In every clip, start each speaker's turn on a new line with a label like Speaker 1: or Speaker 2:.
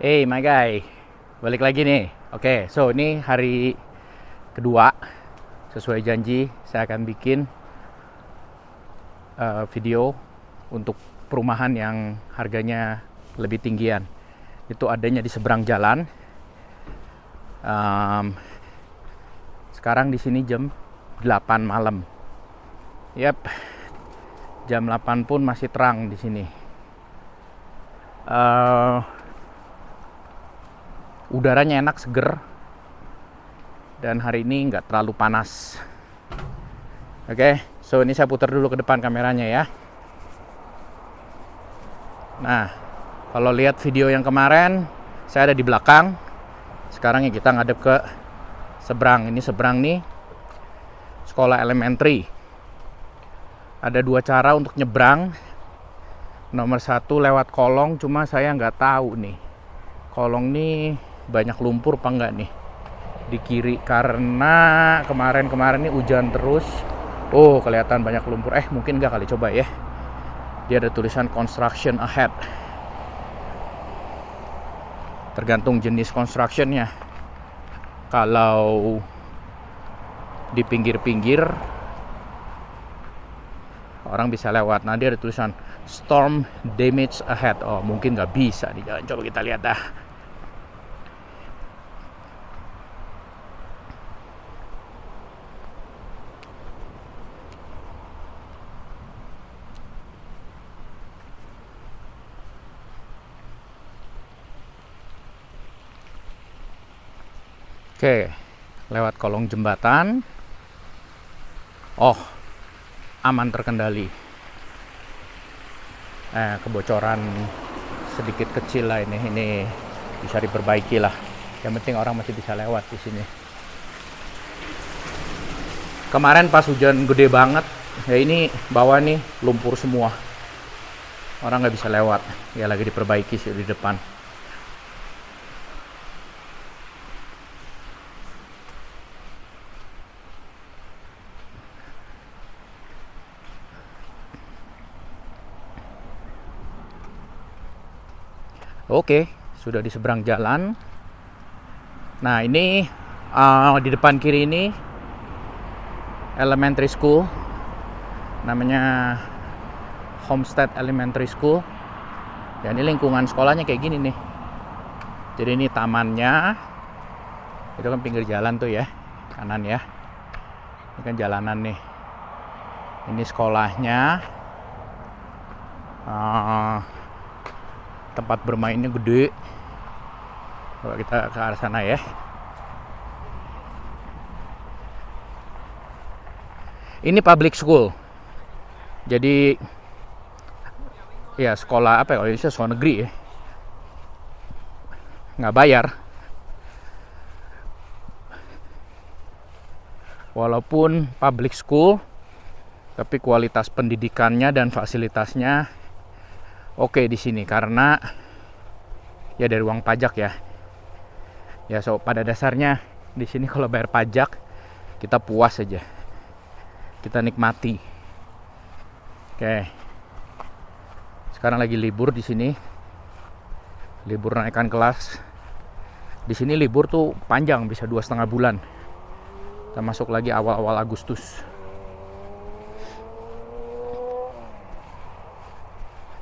Speaker 1: Hey my guy, balik lagi nih. Oke, okay, so ini hari kedua. Sesuai janji, saya akan bikin uh, video untuk perumahan yang harganya lebih tinggian. Itu adanya di seberang jalan. Um, sekarang di sini jam 8 malam. Yap, jam 8 pun masih terang di sini. Uh, udaranya enak seger dan hari ini nggak terlalu panas oke okay, so ini saya putar dulu ke depan kameranya ya nah kalau lihat video yang kemarin saya ada di belakang sekarang ya kita ngadep ke seberang ini seberang nih sekolah elementary ada dua cara untuk nyebrang nomor satu lewat kolong cuma saya nggak tahu nih kolong nih banyak lumpur apa enggak nih di kiri karena kemarin-kemarin ini hujan terus oh kelihatan banyak lumpur eh mungkin enggak kali coba ya dia ada tulisan construction ahead tergantung jenis constructionnya kalau di pinggir-pinggir orang bisa lewat nah dia ada tulisan storm damage ahead oh mungkin nggak bisa di jalan coba kita lihat dah Oke, lewat kolong jembatan. Oh, aman terkendali. Eh, kebocoran sedikit kecil lah ini. Ini bisa diperbaiki lah. Yang penting orang masih bisa lewat di sini. Kemarin pas hujan gede banget, ya ini bawah nih lumpur semua. Orang nggak bisa lewat. Ya lagi diperbaiki sih di depan. Oke, sudah di seberang jalan. Nah, ini uh, di depan kiri ini elementary school namanya Homestead Elementary School. Ya ini lingkungan sekolahnya kayak gini nih. Jadi ini tamannya. Itu kan pinggir jalan tuh ya, kanan ya. Ini kan jalanan nih. Ini sekolahnya. Uh, tempat bermainnya gede kalau kita ke arah sana ya ini public school jadi ya sekolah apa ya Indonesia sekolah negeri ya nggak bayar walaupun public school tapi kualitas pendidikannya dan fasilitasnya oke di sini karena ya dari uang pajak ya. Ya so pada dasarnya di sini kalau bayar pajak kita puas aja. Kita nikmati. Oke. Sekarang lagi libur di sini. Libur naikkan kelas. Di sini libur tuh panjang bisa dua setengah bulan. Kita masuk lagi awal-awal Agustus.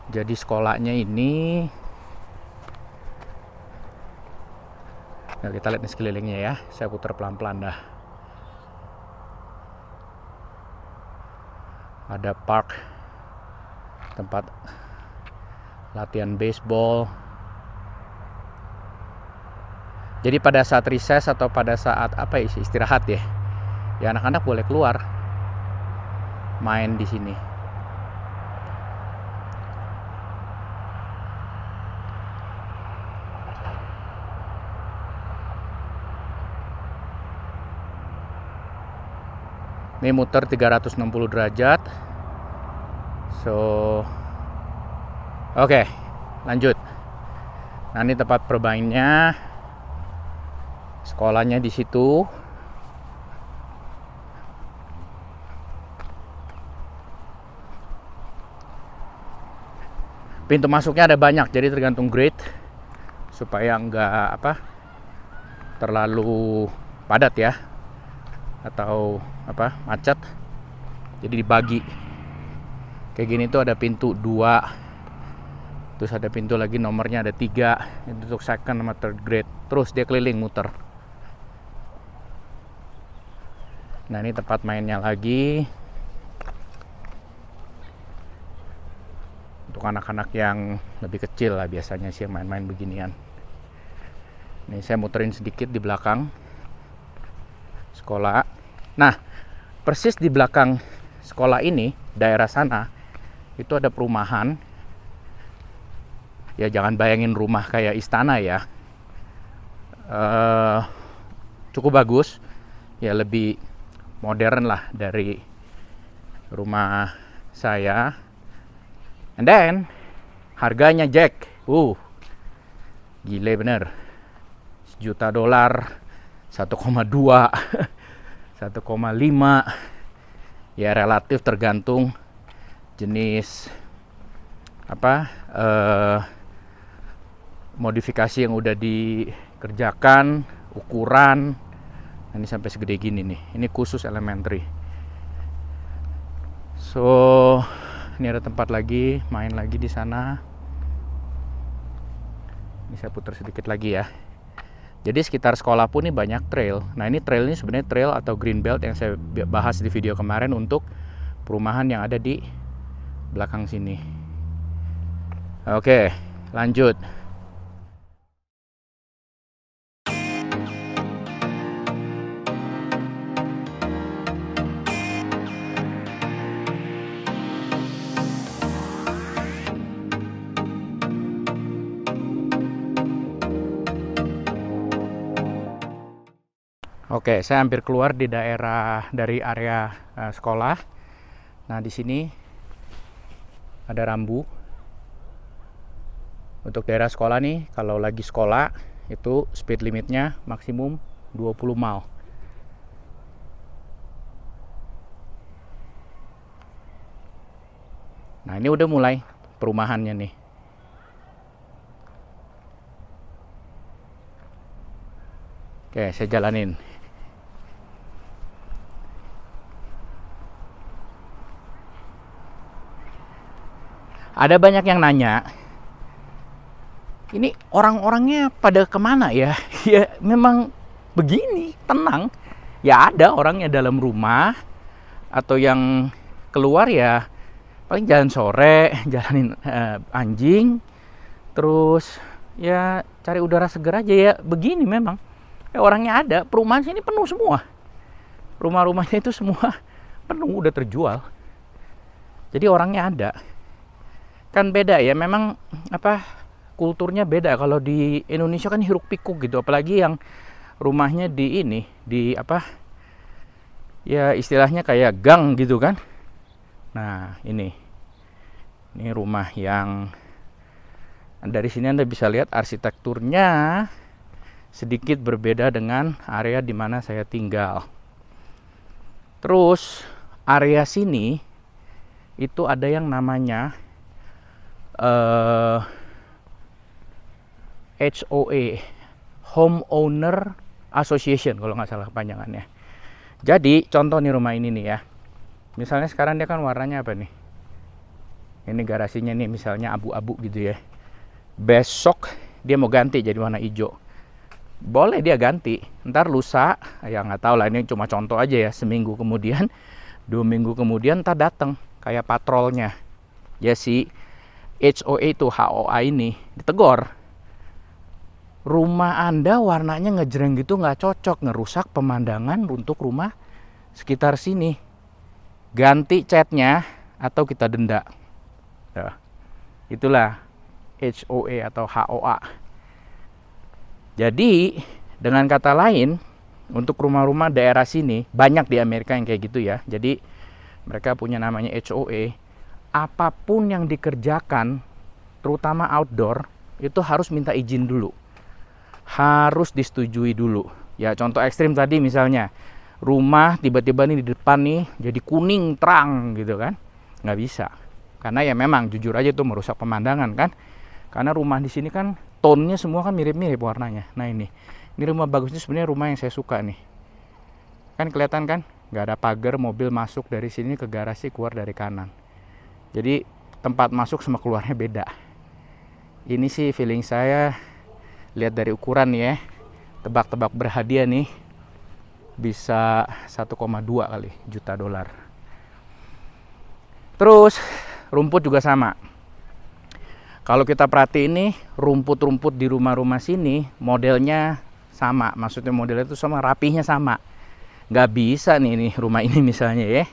Speaker 1: jadi sekolahnya ini nah, kita lihat di sekelilingnya ya saya putar pelan-pelan dah ada park tempat latihan baseball jadi pada saat recess atau pada saat apa ya, istirahat ya ya anak-anak boleh keluar main di sini ini muter 360 derajat so oke okay, lanjut nah ini tempat perbainnya, sekolahnya di situ pintu masuknya ada banyak jadi tergantung grade supaya nggak apa terlalu padat ya atau apa macet jadi dibagi kayak gini tuh ada pintu dua terus ada pintu lagi nomornya ada tiga itu untuk second sama third grade terus dia keliling muter nah ini tempat mainnya lagi untuk anak-anak yang lebih kecil lah biasanya sih main-main beginian ini saya muterin sedikit di belakang sekolah. Nah, persis di belakang sekolah ini, daerah sana, itu ada perumahan. Ya, jangan bayangin rumah kayak istana ya. Uh, cukup bagus. Ya, lebih modern lah dari rumah saya. And then, harganya Jack. Uh, gile bener. Sejuta dolar, 1,2 1,5 ya relatif tergantung jenis apa eh, modifikasi yang udah dikerjakan ukuran nah, ini sampai segede gini nih ini khusus elementary so ini ada tempat lagi main lagi di sana ini saya putar sedikit lagi ya jadi sekitar sekolah pun ini banyak trail. Nah ini trail ini sebenarnya trail atau green belt yang saya bahas di video kemarin untuk perumahan yang ada di belakang sini. Oke, lanjut. Oke, saya hampir keluar di daerah dari area uh, sekolah. Nah, di sini ada rambu. Untuk daerah sekolah nih, kalau lagi sekolah itu speed limitnya maksimum 20 mile. Nah, ini udah mulai perumahannya nih. Oke, saya jalanin. Ada banyak yang nanya, ini orang-orangnya pada kemana ya? Ya memang begini, tenang. Ya ada orangnya dalam rumah atau yang keluar ya paling jalan sore, jalanin uh, anjing, terus ya cari udara segar aja ya. Begini memang. Ya, orangnya ada, perumahan sini penuh semua. Rumah-rumahnya itu semua penuh udah terjual. Jadi orangnya ada kan beda ya memang apa kulturnya beda kalau di Indonesia kan hiruk pikuk gitu apalagi yang rumahnya di ini di apa ya istilahnya kayak gang gitu kan nah ini ini rumah yang dari sini Anda bisa lihat arsitekturnya sedikit berbeda dengan area di mana saya tinggal. Terus area sini itu ada yang namanya uh, eh, HOA e, Homeowner Association kalau nggak salah kepanjangannya jadi contoh nih rumah ini nih ya misalnya sekarang dia kan warnanya apa nih ini garasinya nih misalnya abu-abu gitu ya besok dia mau ganti jadi warna hijau boleh dia ganti ntar lusa ya nggak tahu lah ini cuma contoh aja ya seminggu kemudian dua minggu kemudian ntar datang kayak patrolnya ya si HOA e itu HOA ini ditegor rumah anda warnanya ngejreng gitu nggak cocok ngerusak pemandangan untuk rumah sekitar sini ganti catnya atau kita denda ya. itulah HOA e atau HOA jadi dengan kata lain untuk rumah-rumah daerah sini banyak di Amerika yang kayak gitu ya jadi mereka punya namanya HOA e apapun yang dikerjakan, terutama outdoor, itu harus minta izin dulu. Harus disetujui dulu. Ya, contoh ekstrim tadi misalnya, rumah tiba-tiba nih di depan nih jadi kuning terang gitu kan. Nggak bisa. Karena ya memang jujur aja itu merusak pemandangan kan. Karena rumah di sini kan tonnya semua kan mirip-mirip warnanya. Nah ini, ini rumah bagusnya sebenarnya rumah yang saya suka nih. Kan kelihatan kan? Nggak ada pagar mobil masuk dari sini ke garasi keluar dari kanan jadi tempat masuk sama keluarnya beda ini sih feeling saya lihat dari ukuran ya tebak-tebak berhadiah nih bisa 1,2 kali juta dolar terus rumput juga sama kalau kita perhati ini rumput-rumput di rumah-rumah sini modelnya sama maksudnya modelnya itu sama rapihnya sama nggak bisa nih ini rumah ini misalnya ya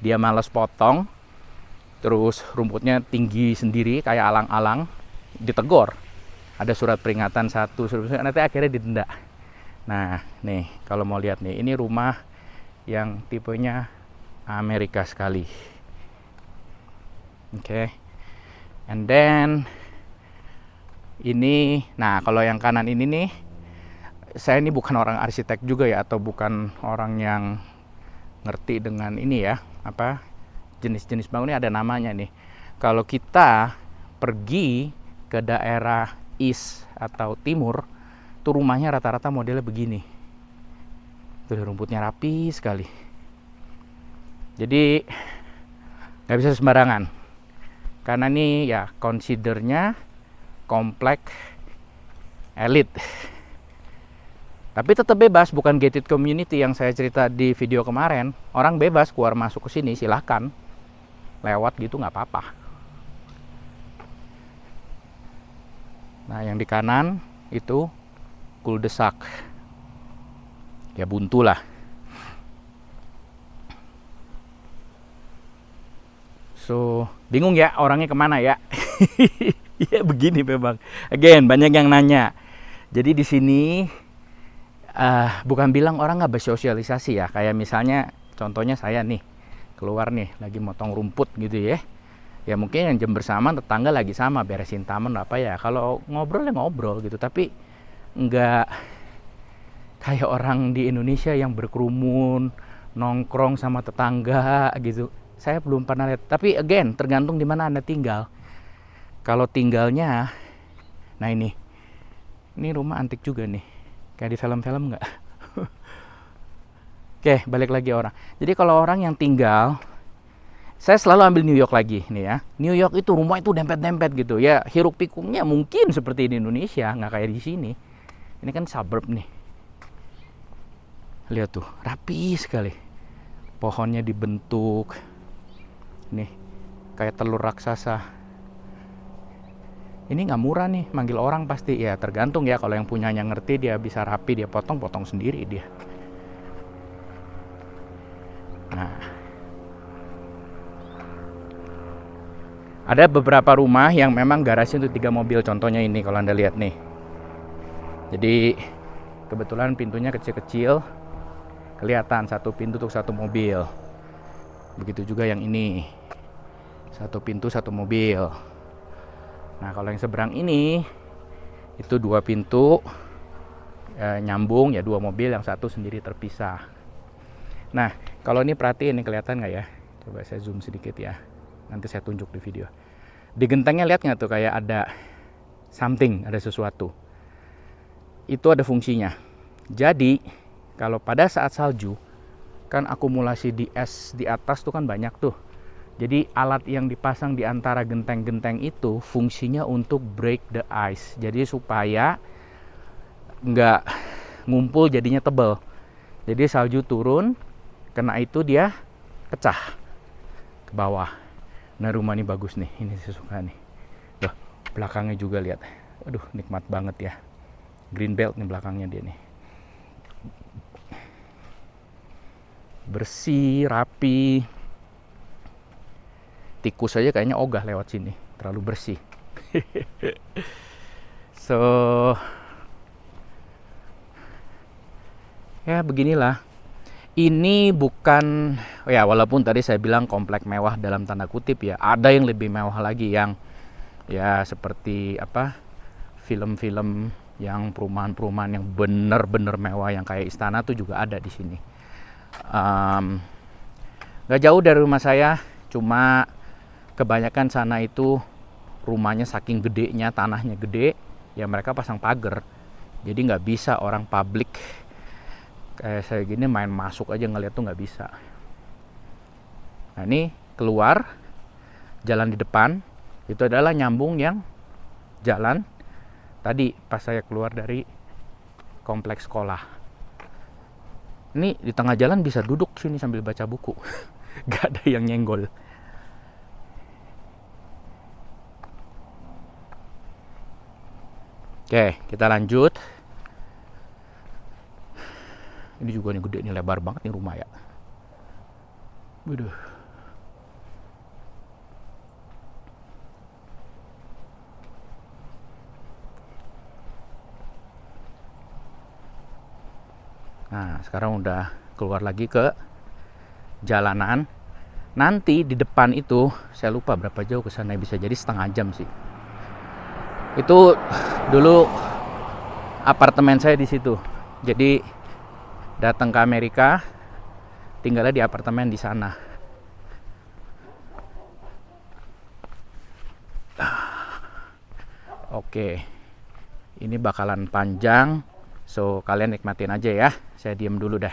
Speaker 1: dia males potong terus rumputnya tinggi sendiri kayak alang-alang ditegor ada surat peringatan satu surat surat nanti akhirnya didenda nah nih kalau mau lihat nih ini rumah yang tipenya Amerika sekali oke okay. and then ini nah kalau yang kanan ini nih saya ini bukan orang arsitek juga ya atau bukan orang yang ngerti dengan ini ya apa jenis-jenis bangun ini ada namanya nih. Kalau kita pergi ke daerah east atau timur, tuh rumahnya rata-rata modelnya begini. Tuh rumputnya rapi sekali. Jadi nggak bisa sembarangan. Karena ini ya considernya kompleks elit. Tapi tetap bebas, bukan gated community yang saya cerita di video kemarin. Orang bebas keluar masuk ke sini, silahkan lewat gitu nggak apa-apa nah yang di kanan itu kuldesak ya buntu lah so bingung ya orangnya kemana ya ya begini memang again banyak yang nanya jadi di sini uh, bukan bilang orang nggak bersosialisasi ya kayak misalnya contohnya saya nih keluar nih lagi motong rumput gitu ya ya mungkin yang jam bersama tetangga lagi sama beresin taman apa ya kalau ngobrol ya ngobrol gitu tapi nggak kayak orang di Indonesia yang berkerumun nongkrong sama tetangga gitu saya belum pernah lihat tapi again tergantung di mana anda tinggal kalau tinggalnya nah ini ini rumah antik juga nih kayak di film-film nggak Oke, balik lagi orang. Jadi kalau orang yang tinggal, saya selalu ambil New York lagi nih ya. New York itu rumah itu dempet-dempet gitu ya. Hiruk pikuknya mungkin seperti di Indonesia, nggak kayak di sini. Ini kan suburb nih. Lihat tuh, rapi sekali. Pohonnya dibentuk. Nih, kayak telur raksasa. Ini nggak murah nih, manggil orang pasti ya tergantung ya kalau yang punyanya ngerti dia bisa rapi dia potong potong sendiri dia. Nah, ada beberapa rumah yang memang garasi untuk tiga mobil. Contohnya ini kalau anda lihat nih. Jadi kebetulan pintunya kecil-kecil, kelihatan satu pintu untuk satu mobil. Begitu juga yang ini, satu pintu satu mobil. Nah kalau yang seberang ini itu dua pintu eh, nyambung ya dua mobil yang satu sendiri terpisah. Nah kalau ini perhatiin ini kelihatan nggak ya? Coba saya zoom sedikit ya. Nanti saya tunjuk di video. Di gentengnya lihat nggak tuh kayak ada something, ada sesuatu. Itu ada fungsinya. Jadi kalau pada saat salju kan akumulasi di es di atas tuh kan banyak tuh. Jadi alat yang dipasang di antara genteng-genteng itu fungsinya untuk break the ice. Jadi supaya nggak ngumpul jadinya tebel. Jadi salju turun, kena itu dia pecah ke bawah nah rumah ini bagus nih ini saya suka nih loh belakangnya juga lihat aduh nikmat banget ya green belt nih belakangnya dia nih bersih rapi tikus saja kayaknya ogah lewat sini terlalu bersih so ya beginilah ini bukan oh ya walaupun tadi saya bilang komplek mewah dalam tanda kutip ya ada yang lebih mewah lagi yang ya seperti apa film-film yang perumahan-perumahan yang bener-bener mewah yang kayak istana tuh juga ada di sini um, gak jauh dari rumah saya cuma kebanyakan sana itu rumahnya saking gedenya tanahnya gede ya mereka pasang pagar jadi nggak bisa orang publik kayak saya gini main masuk aja ngeliat tuh nggak bisa nah ini keluar jalan di depan itu adalah nyambung yang jalan tadi pas saya keluar dari kompleks sekolah ini di tengah jalan bisa duduk sini sambil baca buku gak ada yang nyenggol oke kita lanjut ini juga nih gede nih lebar banget nih rumah ya Waduh. Nah, sekarang udah keluar lagi ke jalanan. Nanti di depan itu, saya lupa berapa jauh ke sana, bisa jadi setengah jam sih. Itu dulu apartemen saya di situ. Jadi datang ke Amerika tinggalnya di apartemen di sana Oke, ini bakalan panjang, so kalian nikmatin aja ya. Saya diem dulu dah.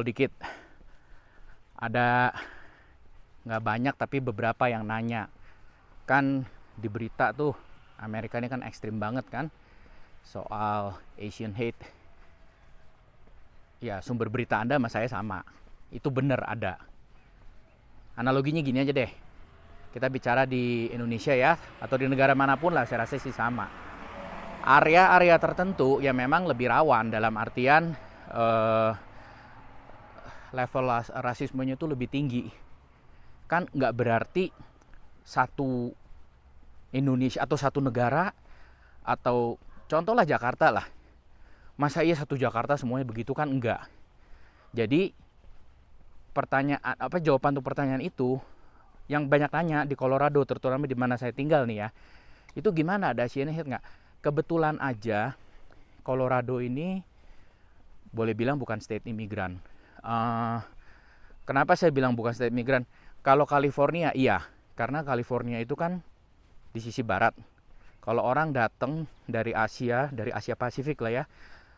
Speaker 1: ngobrol dikit ada nggak banyak tapi beberapa yang nanya kan di berita tuh Amerika ini kan ekstrim banget kan soal Asian hate ya sumber berita anda sama saya sama itu bener ada analoginya gini aja deh kita bicara di Indonesia ya atau di negara manapun lah saya rasa sih sama area-area tertentu ya memang lebih rawan dalam artian eh, level rasismenya itu lebih tinggi kan nggak berarti satu Indonesia atau satu negara atau contohlah Jakarta lah masa iya satu Jakarta semuanya begitu kan enggak jadi pertanyaan apa jawaban untuk pertanyaan itu yang banyak tanya di Colorado terutama di mana saya tinggal nih ya itu gimana ada Asian hate nggak kebetulan aja Colorado ini boleh bilang bukan state imigran Eh, kenapa saya bilang bukan state migran? Kalau California iya, karena California itu kan di sisi barat. Kalau orang datang dari Asia, dari Asia Pasifik lah ya,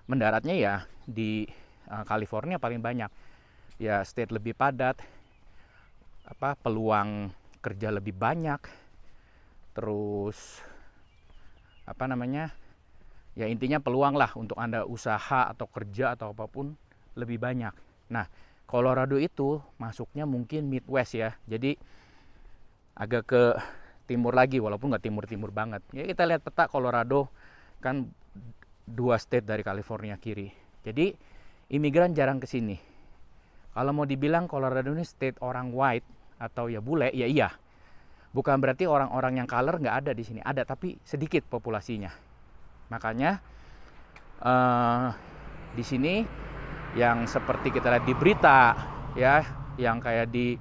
Speaker 1: mendaratnya ya di eh, California paling banyak. Ya state lebih padat, apa peluang kerja lebih banyak, terus apa namanya ya intinya peluang lah untuk anda usaha atau kerja atau apapun lebih banyak Nah, Colorado itu masuknya mungkin Midwest ya. Jadi agak ke timur lagi walaupun nggak timur-timur banget. Ya kita lihat peta Colorado kan dua state dari California kiri. Jadi imigran jarang ke sini. Kalau mau dibilang Colorado ini state orang white atau ya bule, ya iya. Bukan berarti orang-orang yang color nggak ada di sini. Ada tapi sedikit populasinya. Makanya uh, di sini yang seperti kita lihat di berita ya yang kayak di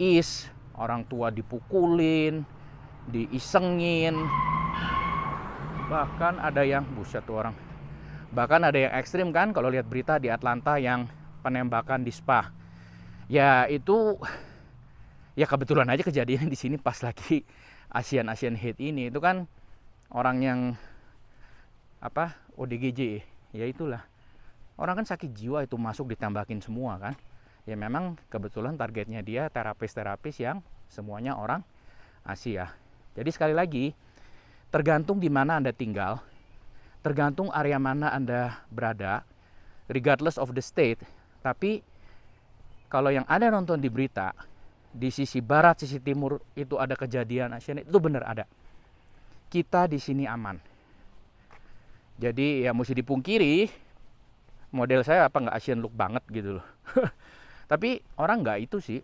Speaker 1: is orang tua dipukulin diisengin bahkan ada yang buset tuh orang bahkan ada yang ekstrim kan kalau lihat berita di Atlanta yang penembakan di spa ya itu ya kebetulan aja kejadian di sini pas lagi Asian Asian Hate ini itu kan orang yang apa ODGJ ya itulah orang kan sakit jiwa itu masuk ditambahin semua kan ya memang kebetulan targetnya dia terapis-terapis yang semuanya orang Asia jadi sekali lagi tergantung di mana anda tinggal tergantung area mana anda berada regardless of the state tapi kalau yang ada nonton di berita di sisi barat sisi timur itu ada kejadian Asia itu benar ada kita di sini aman jadi ya mesti dipungkiri model saya apa nggak Asian look banget gitu loh tapi orang nggak itu sih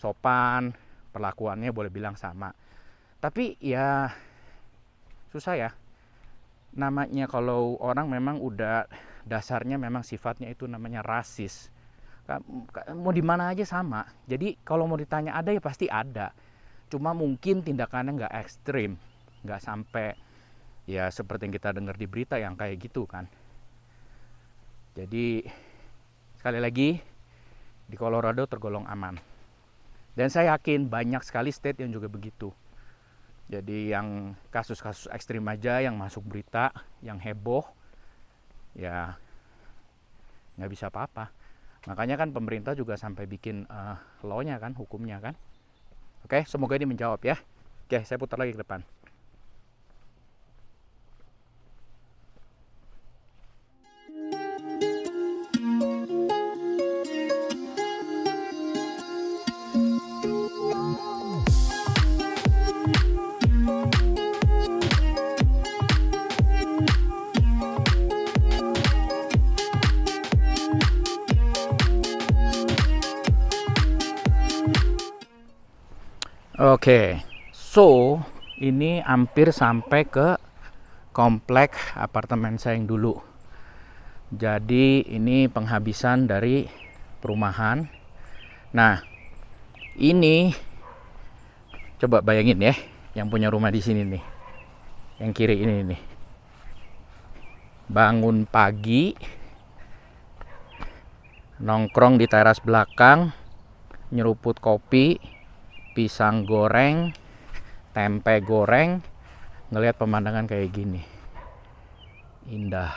Speaker 1: sopan perlakuannya boleh bilang sama tapi ya susah ya namanya kalau orang memang udah dasarnya memang sifatnya itu namanya rasis mau di mana aja sama jadi kalau mau ditanya ada ya pasti ada cuma mungkin tindakannya nggak ekstrim nggak sampai ya seperti yang kita dengar di berita yang kayak gitu kan jadi sekali lagi di Colorado tergolong aman. Dan saya yakin banyak sekali state yang juga begitu. Jadi yang kasus-kasus ekstrim aja yang masuk berita, yang heboh, ya nggak bisa apa-apa. Makanya kan pemerintah juga sampai bikin uh, law-nya kan, hukumnya kan. Oke, semoga ini menjawab ya. Oke, saya putar lagi ke depan. Oke, so ini hampir sampai ke kompleks apartemen saya yang dulu. Jadi ini penghabisan dari perumahan. Nah, ini coba bayangin ya, yang punya rumah di sini nih, yang kiri ini nih. Bangun pagi, nongkrong di teras belakang, nyeruput kopi, pisang goreng, tempe goreng, ngelihat pemandangan kayak gini. Indah.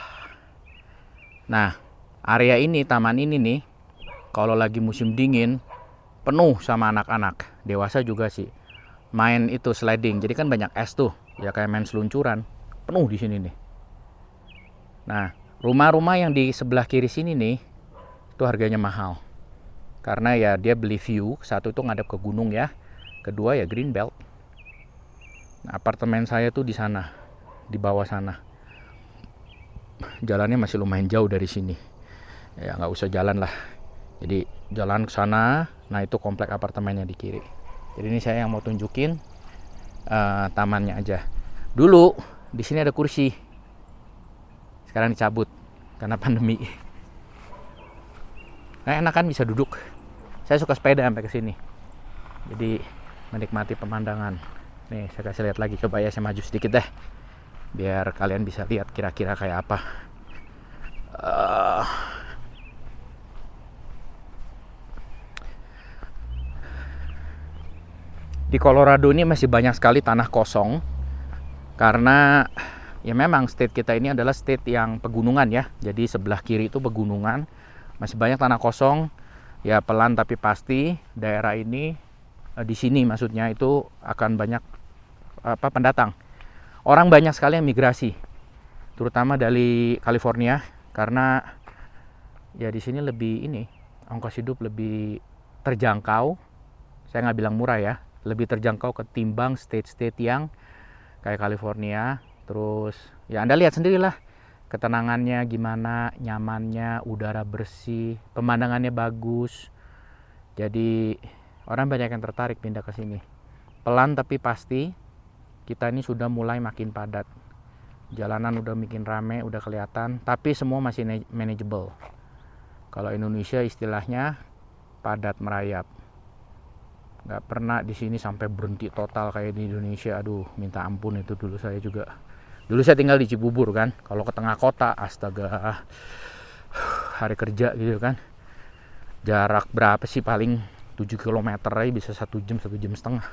Speaker 1: Nah, area ini, taman ini nih, kalau lagi musim dingin, penuh sama anak-anak. Dewasa juga sih. Main itu sliding, jadi kan banyak es tuh. Ya kayak main seluncuran. Penuh di sini nih. Nah, rumah-rumah yang di sebelah kiri sini nih, itu harganya mahal. Karena ya dia beli view, satu itu ngadep ke gunung ya kedua ya green nah, apartemen saya tuh di sana di bawah sana jalannya masih lumayan jauh dari sini ya nggak usah jalan lah jadi jalan ke sana nah itu komplek apartemennya di kiri jadi ini saya yang mau tunjukin uh, tamannya aja dulu di sini ada kursi sekarang dicabut karena pandemi nah enak kan bisa duduk saya suka sepeda sampai ke sini jadi menikmati pemandangan nih saya kasih lihat lagi coba ya saya maju sedikit deh biar kalian bisa lihat kira-kira kayak apa uh, di Colorado ini masih banyak sekali tanah kosong karena ya memang state kita ini adalah state yang pegunungan ya jadi sebelah kiri itu pegunungan masih banyak tanah kosong ya pelan tapi pasti daerah ini Eh, di sini maksudnya itu akan banyak apa pendatang. Orang banyak sekali yang migrasi, terutama dari California karena ya di sini lebih ini ongkos hidup lebih terjangkau. Saya nggak bilang murah ya, lebih terjangkau ketimbang state-state yang kayak California. Terus ya Anda lihat sendirilah ketenangannya gimana, nyamannya, udara bersih, pemandangannya bagus. Jadi orang banyak yang tertarik pindah ke sini pelan tapi pasti kita ini sudah mulai makin padat jalanan udah bikin rame udah kelihatan tapi semua masih manageable kalau Indonesia istilahnya padat merayap nggak pernah di sini sampai berhenti total kayak di Indonesia aduh minta ampun itu dulu saya juga dulu saya tinggal di Cibubur kan kalau ke tengah kota astaga hari kerja gitu kan jarak berapa sih paling 7 km aja bisa satu jam satu jam setengah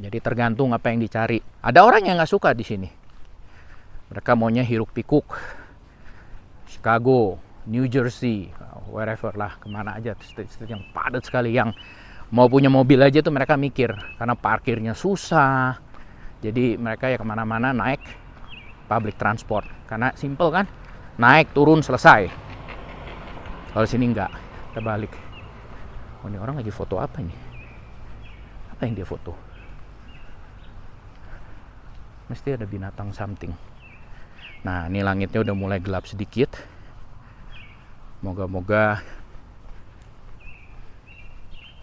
Speaker 1: jadi tergantung apa yang dicari ada orang yang nggak suka di sini mereka maunya hiruk pikuk Chicago New Jersey wherever lah kemana aja street-street yang padat sekali yang mau punya mobil aja tuh mereka mikir karena parkirnya susah jadi mereka ya kemana-mana naik public transport karena simple kan naik turun selesai kalau sini enggak kita balik oh ini orang lagi foto apa nih apa yang dia foto mesti ada binatang something nah ini langitnya udah mulai gelap sedikit moga-moga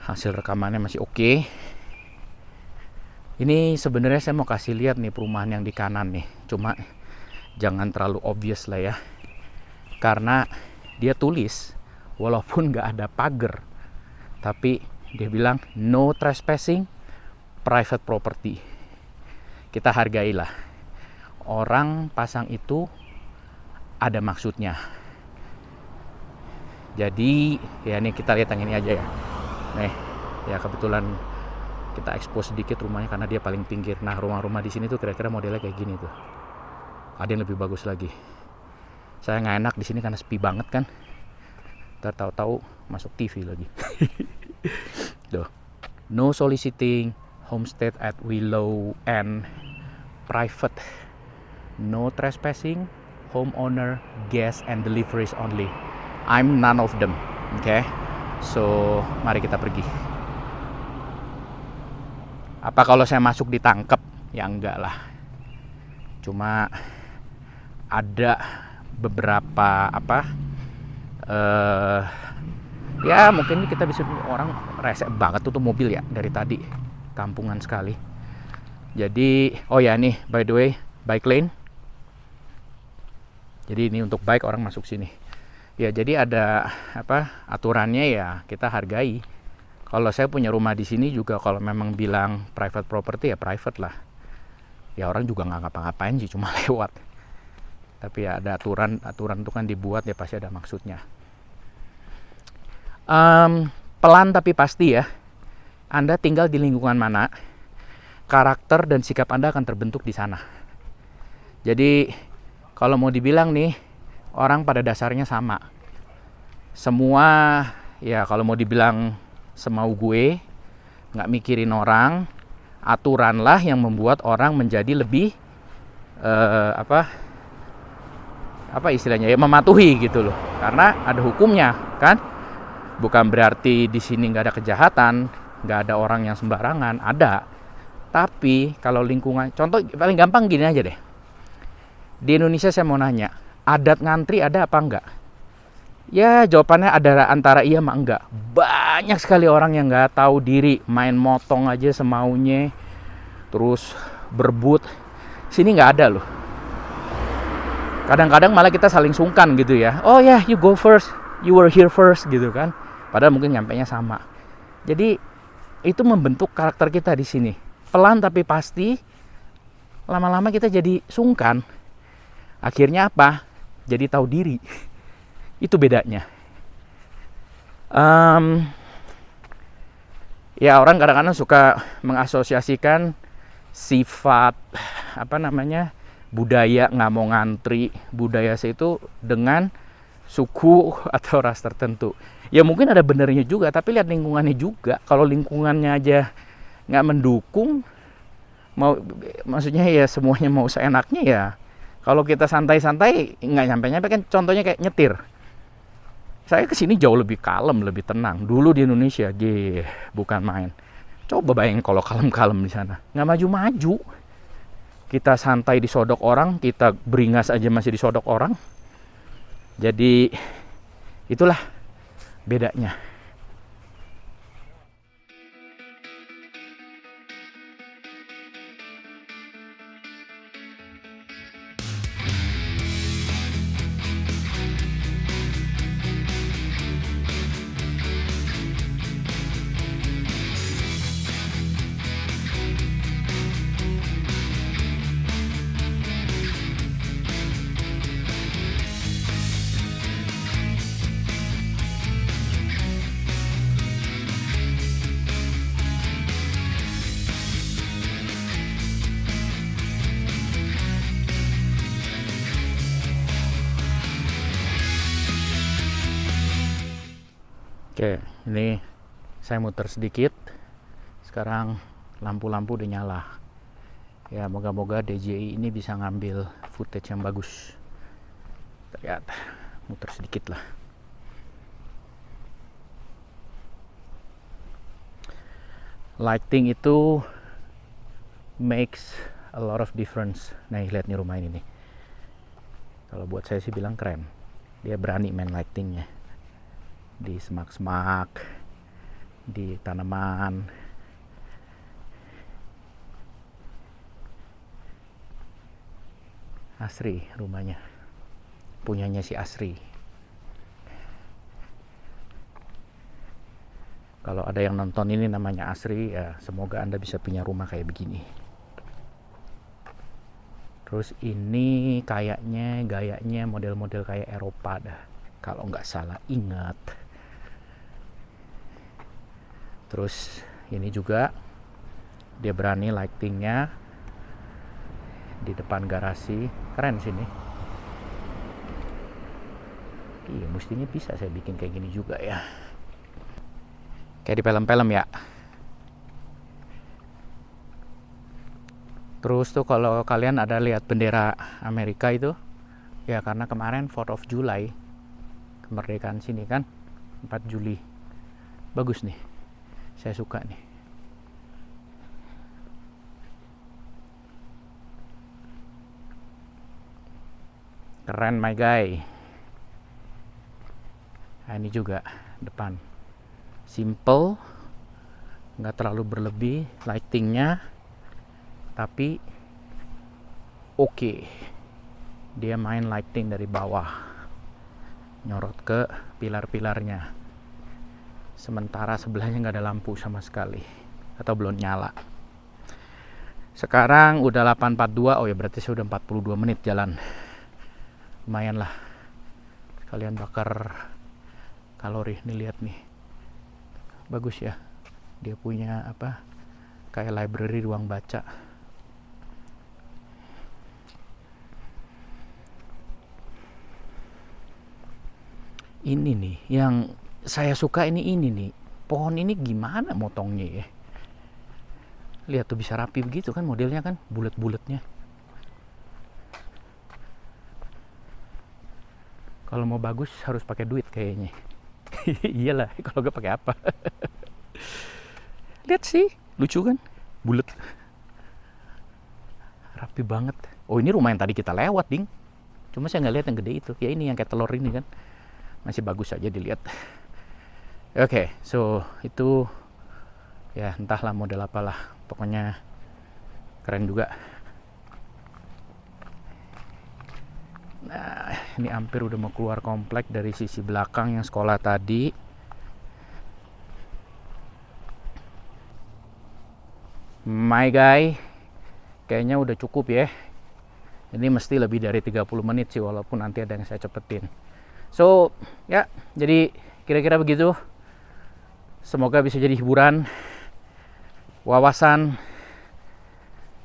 Speaker 1: hasil rekamannya masih oke okay. ini sebenarnya saya mau kasih lihat nih perumahan yang di kanan nih cuma jangan terlalu obvious lah ya karena dia tulis walaupun nggak ada pagar tapi dia bilang no trespassing private property kita hargailah orang pasang itu ada maksudnya jadi ya ini kita lihat yang ini aja ya nih ya kebetulan kita expose sedikit rumahnya karena dia paling pinggir nah rumah-rumah di sini tuh kira-kira modelnya kayak gini tuh ada yang lebih bagus lagi saya nggak enak di sini karena sepi banget kan ntar tahu-tahu masuk TV lagi Duh. no soliciting homestead at willow and private no trespassing homeowner guests and deliveries only I'm none of them oke okay? so mari kita pergi apa kalau saya masuk ditangkap ya enggak lah cuma ada beberapa apa uh, ya mungkin kita bisa orang rese banget tuh, tuh mobil ya dari tadi kampungan sekali jadi oh ya nih by the way bike lane jadi ini untuk bike orang masuk sini ya jadi ada apa aturannya ya kita hargai kalau saya punya rumah di sini juga kalau memang bilang private property ya private lah ya orang juga nggak ngapa-ngapain sih cuma lewat tapi ya ada aturan aturan itu kan dibuat ya pasti ada maksudnya um, pelan tapi pasti ya Anda tinggal di lingkungan mana karakter dan sikap Anda akan terbentuk di sana jadi kalau mau dibilang nih orang pada dasarnya sama semua ya kalau mau dibilang semau gue nggak mikirin orang aturanlah yang membuat orang menjadi lebih uh, apa apa istilahnya ya mematuhi gitu loh karena ada hukumnya kan Bukan berarti di sini nggak ada kejahatan, nggak ada orang yang sembarangan, ada. Tapi kalau lingkungan, contoh paling gampang gini aja deh. Di Indonesia saya mau nanya, adat ngantri ada apa enggak? Ya jawabannya ada antara iya sama enggak. Banyak sekali orang yang nggak tahu diri, main motong aja semaunya, terus berebut. Sini nggak ada loh. Kadang-kadang malah kita saling sungkan gitu ya. Oh ya, yeah, you go first, you were here first gitu kan padahal mungkin nyampe nya sama jadi itu membentuk karakter kita di sini pelan tapi pasti lama-lama kita jadi sungkan akhirnya apa jadi tahu diri itu bedanya um, ya orang kadang-kadang suka mengasosiasikan sifat apa namanya budaya nggak mau ngantri budaya itu dengan suku atau ras tertentu ya mungkin ada benernya juga tapi lihat lingkungannya juga kalau lingkungannya aja nggak mendukung mau maksudnya ya semuanya mau seenaknya ya kalau kita santai-santai nggak nyampe-nyampe kan contohnya kayak nyetir saya kesini jauh lebih kalem lebih tenang dulu di Indonesia g bukan main coba bayangin kalau kalem-kalem di sana nggak maju-maju kita santai disodok orang kita beringas aja masih disodok orang jadi itulah bedanya Oke, ini saya muter sedikit. Sekarang lampu-lampu udah nyala. Ya, moga-moga DJI ini bisa ngambil footage yang bagus. Ternyata muter sedikit lah. Lighting itu makes a lot of difference. Nah, lihat nih rumah ini nih. Kalau buat saya sih bilang keren. Dia berani main lightingnya di semak-semak di tanaman Asri rumahnya punyanya si Asri kalau ada yang nonton ini namanya Asri ya semoga anda bisa punya rumah kayak begini terus ini kayaknya gayanya model-model kayak Eropa dah kalau nggak salah ingat terus ini juga dia berani lightingnya di depan garasi keren sini iya mestinya bisa saya bikin kayak gini juga ya kayak di film-film ya terus tuh kalau kalian ada lihat bendera Amerika itu ya karena kemarin 4 of July kemerdekaan sini kan 4 Juli bagus nih saya suka nih keren my guy nah, ini juga depan simple nggak terlalu berlebih lightingnya tapi oke okay. dia main lighting dari bawah nyorot ke pilar-pilarnya sementara sebelahnya nggak ada lampu sama sekali atau belum nyala sekarang udah 8.42 oh ya berarti saya udah 42 menit jalan lumayan lah kalian bakar kalori nih lihat nih bagus ya dia punya apa kayak library ruang baca ini nih yang saya suka ini ini nih pohon ini gimana motongnya ya lihat tuh bisa rapi begitu kan modelnya kan bulat-bulatnya kalau mau bagus harus pakai duit kayaknya iyalah kalau gak pakai apa lihat sih lucu kan bulat rapi banget oh ini rumah yang tadi kita lewat ding cuma saya nggak lihat yang gede itu ya ini yang kayak telur ini kan masih bagus aja dilihat oke okay, so itu ya entahlah model apalah pokoknya keren juga nah ini hampir udah mau keluar komplek dari sisi belakang yang sekolah tadi my guy kayaknya udah cukup ya ini mesti lebih dari 30 menit sih walaupun nanti ada yang saya cepetin so ya jadi kira-kira begitu Semoga bisa jadi hiburan, wawasan,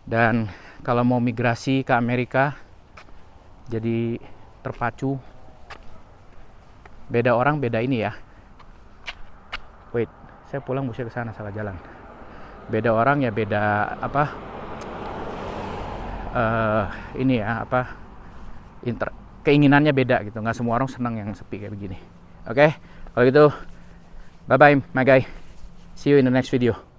Speaker 1: dan kalau mau migrasi ke Amerika jadi terpacu. Beda orang, beda ini ya. Wait, saya pulang mesti ke sana salah jalan. Beda orang ya beda apa? Uh, ini ya apa? Inter keinginannya beda gitu. Nggak semua orang senang yang sepi kayak begini. Oke, okay? kalau gitu Bye bye, my guy. See you in the next video.